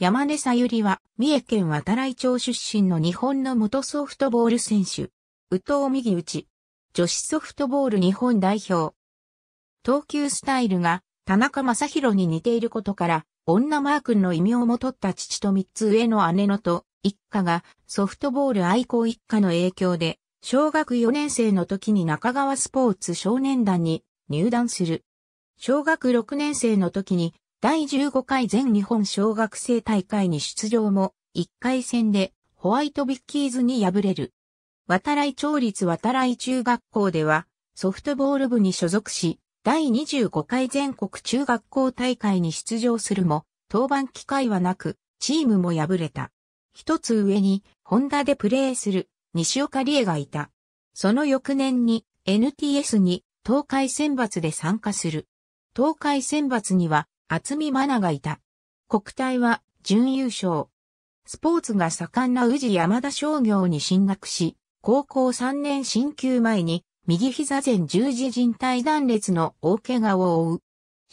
山根さゆりは、三重県渡来町出身の日本の元ソフトボール選手。宇藤右打女子ソフトボール日本代表。投球スタイルが、田中正宏に似ていることから、女マー君の異名も取った父と三つ上の姉のと、一家がソフトボール愛好一家の影響で、小学4年生の時に中川スポーツ少年団に入団する。小学6年生の時に第15回全日本小学生大会に出場も、1回戦でホワイトビッキーズに敗れる。渡来町立渡来中学校では、ソフトボール部に所属し、第25回全国中学校大会に出場するも、登板機会はなく、チームも敗れた。一つ上に、ホンダでプレーする、西岡理恵がいた。その翌年に、NTS に、東海選抜で参加する。東海選抜には、厚見真奈がいた。国体は準優勝。スポーツが盛んな宇治山田商業に進学し、高校3年進級前に右膝前十字靭帯断裂の大怪我を負う。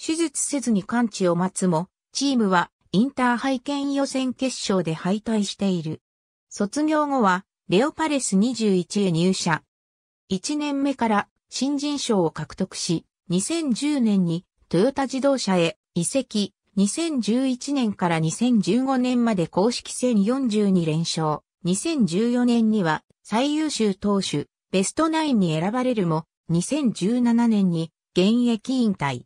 手術せずに完治を待つも、チームはインターハイ県予選決勝で敗退している。卒業後は、レオパレス21へ入社。1年目から新人賞を獲得し、2010年にトヨタ自動車へ移籍、2011年から2015年まで公式戦42連勝、2014年には最優秀投手、ベストナインに選ばれるも、2017年に現役引退。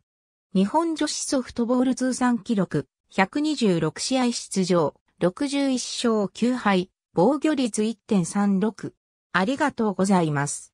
日本女子ソフトボール通算記録、126試合出場、61勝9敗、防御率1.36。ありがとうございます。